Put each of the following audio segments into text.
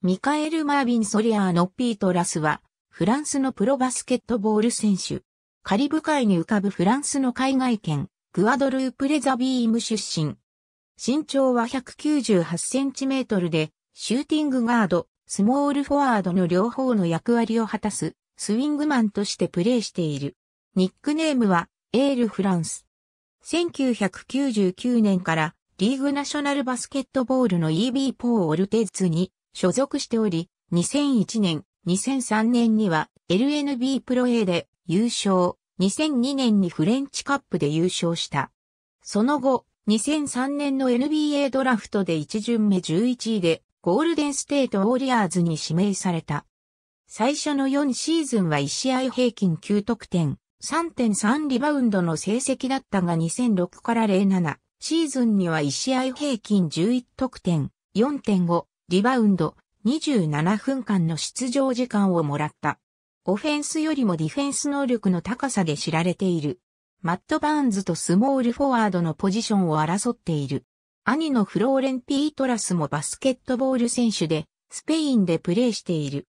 ミカエル・マービン・ソリアーのピート・ラスは、フランスのプロバスケットボール選手。カリブ海に浮かぶフランスの海外圏、グアドルプレザビーム出身。身長は198センチメートルで、シューティングガード、スモールフォワードの両方の役割を果たす、スウィングマンとしてプレーしている。ニックネームは、エール・フランス。1999年から、リーグナショナルバスケットボールの EB ポー・オルテッズに所属しており、2001年、2003年には LNB プロ A で優勝、2002年にフレンチカップで優勝した。その後、2003年の NBA ドラフトで1巡目11位でゴールデンステートウォリアーズに指名された。最初の4シーズンは1試合平均9得点、3.3リバウンドの成績だったが2006から07シーズンには1試合平均11得点、4.5リバウンド、27分間の出場時間をもらった。オフェンスよりもディフェンス能力の高さで知られている。マット・バーンズとスモールフォワードのポジションを争っている。兄のフローレン・ピートラスもバスケットボール選手で、スペインでプレーしている。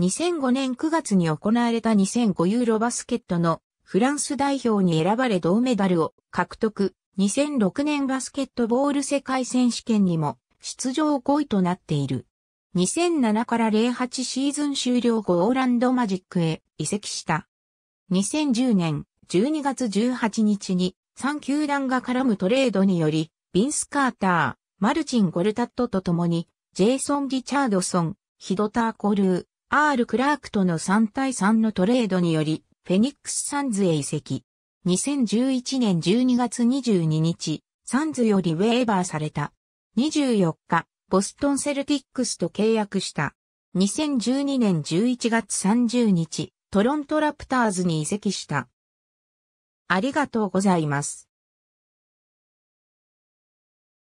2005年9月に行われた2005ユーロバスケットのフランス代表に選ばれ銅メダルを獲得。2006年バスケットボール世界選手権にも出場5位となっている。2007から08シーズン終了後オーランドマジックへ移籍した。2010年12月18日に3球団が絡むトレードにより、ビンス・カーター、マルチン・ゴルタットと共に、ジェイソン・リチャードソン、ヒドター・コルー、アール・クラークとの3対3のトレードにより、フェニックス・サンズへ移籍。2011年12月22日、サンズよりウェーバーされた。24日、ボストンセルティックスと契約した。2012年11月30日、トロントラプターズに移籍した。ありがとうございます。